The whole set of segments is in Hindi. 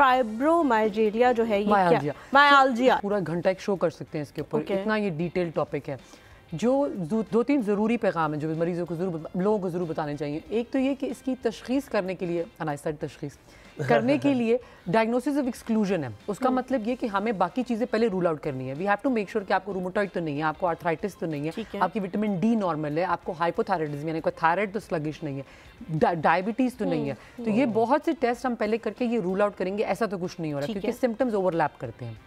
फाइब्रोमाइजेरिया जो है ये माइलजिया पूरा घंटा एक शो कर सकते हैं इसके ऊपर okay. इतना ये डिटेल टॉपिक है जो दो तीन ज़रूरी पैगाम हैं जो मरीज़ों को ज़रूर लोगों को ज़रूर बताने चाहिए एक तो ये कि इसकी तशखीस करने के लिए अनाइसा हाँ तशखीस करने के लिए डायग्नोसिस ऑफ एक्सक्लूजन है उसका हम्म। मतलब ये कि हमें बाकी चीज़ें पहले रूल आउट करनी है we have to make sure कि आपको रूमोटॉइड तो नहीं है आपको आर्थराइटिस तो नहीं है, है। आपकी विटामिन डी नॉर्मल है आपको हाइपोथायरॉयडिज्म यानी कोई थायराइड तो स्लगिश नहीं है डायबिटीज़ तो नहीं है हम्म। तो ये बहुत से टेस्ट हम पहले करके ये रूल आउट करेंगे ऐसा तो कुछ नहीं हो रहा क्योंकि सिम्टम्स ओवरलैप करते हैं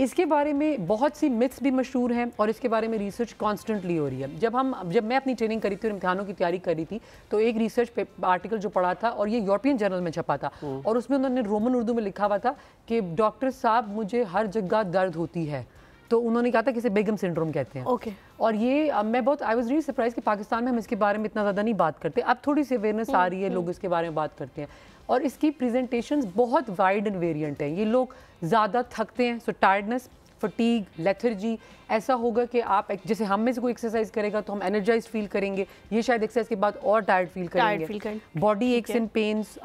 इसके बारे में बहुत सी मिथ्स भी मशहूर हैं और इसके बारे में रिसर्च कॉन्स्टेंटली हो रही है जब हम जब मैं अपनी ट्रेनिंग करी थी और इम्तहानों की तैयारी करी थी तो एक रिसर्च आर्टिकल जो पढ़ा था और ये यूरोपियन जर्नल में छपा था हम्म। और उसमें उन्होंने रोमन उर्दू में लिखा हुआ था कि डॉक्टर साहब मुझे हर जगह दर्द होती है तो उन्होंने कहा था कि इसे बेगम सिंड्रोम कहते हैं ओके okay. और ये आ, मैं बहुत आई वाज रियली सरप्राइज कि पाकिस्तान में हम इसके बारे में इतना ज़्यादा नहीं बात करते अब थोड़ी सी अवेयरनेस हम्म, आ रही है हम्म। लोग इसके बारे में बात करते हैं और इसकी प्रेजेंटेशंस बहुत वाइड एंड वेरिएंट हैं ये लोग ज़्यादा थकते हैं सो टायर्डनेस फटीग लेथर्जी ऐसा होगा कि आप जैसे हम में से कोई एक्सरसाइज करेगा तो हम एनर्जाइज फील करेंगे ये शायद एक्सरसाइज के बाद और टायर्ड फील करेंगे बॉडी एक्स एंड पेन्स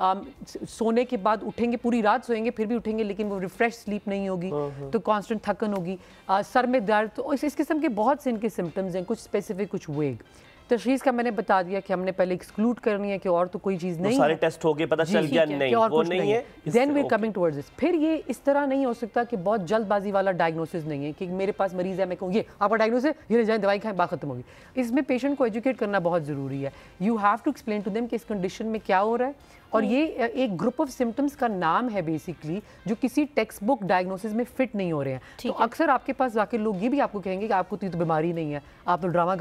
सोने के बाद उठेंगे पूरी रात सोएंगे फिर भी उठेंगे लेकिन वो रिफ्रेश स्लीप नहीं होगी हाँ, हाँ। तो कॉन्स्टेंट थकन होगी सर में दर्द तो इस किस्म के बहुत से इनके सिम्टम्स हैं कुछ स्पेसिफिक कुछ वेग तशीस का मैंने बता दिया कि हमने पहले एक्सक्लूड करनी है कि और तो कोई चीज़ नहीं सारे टेस्ट हो गए पता चल गया नहीं और वो नहीं है then we coming towards this फिर ये इस तरह नहीं हो सकता कि बहुत जल्दबाजी वाला डायग्नोसिस नहीं है कि मेरे पास मरीज़ है मैं कहूँ ये आपका डायग्नोसिस ये ले जाए दवाई खाएं बात खत्म होगी इसमें पेशेंट को एजुकेट करना बहुत ज़रूरी है you have to explain to them कि इस कंडीशन में क्या हो रहा है और हम्म। ये एक ग्रुप ऑफ सिम्टम्स का नाम है बेसिकली जो किसी टेक्स्ट बुक डायग्नोसिस में फिट नहीं हो रहे हैं तो अक्सर आपके पास जाके लोग ये भी आपको कहेंगे कि आपको तो बीमारी नहीं है आप तो ड्रामा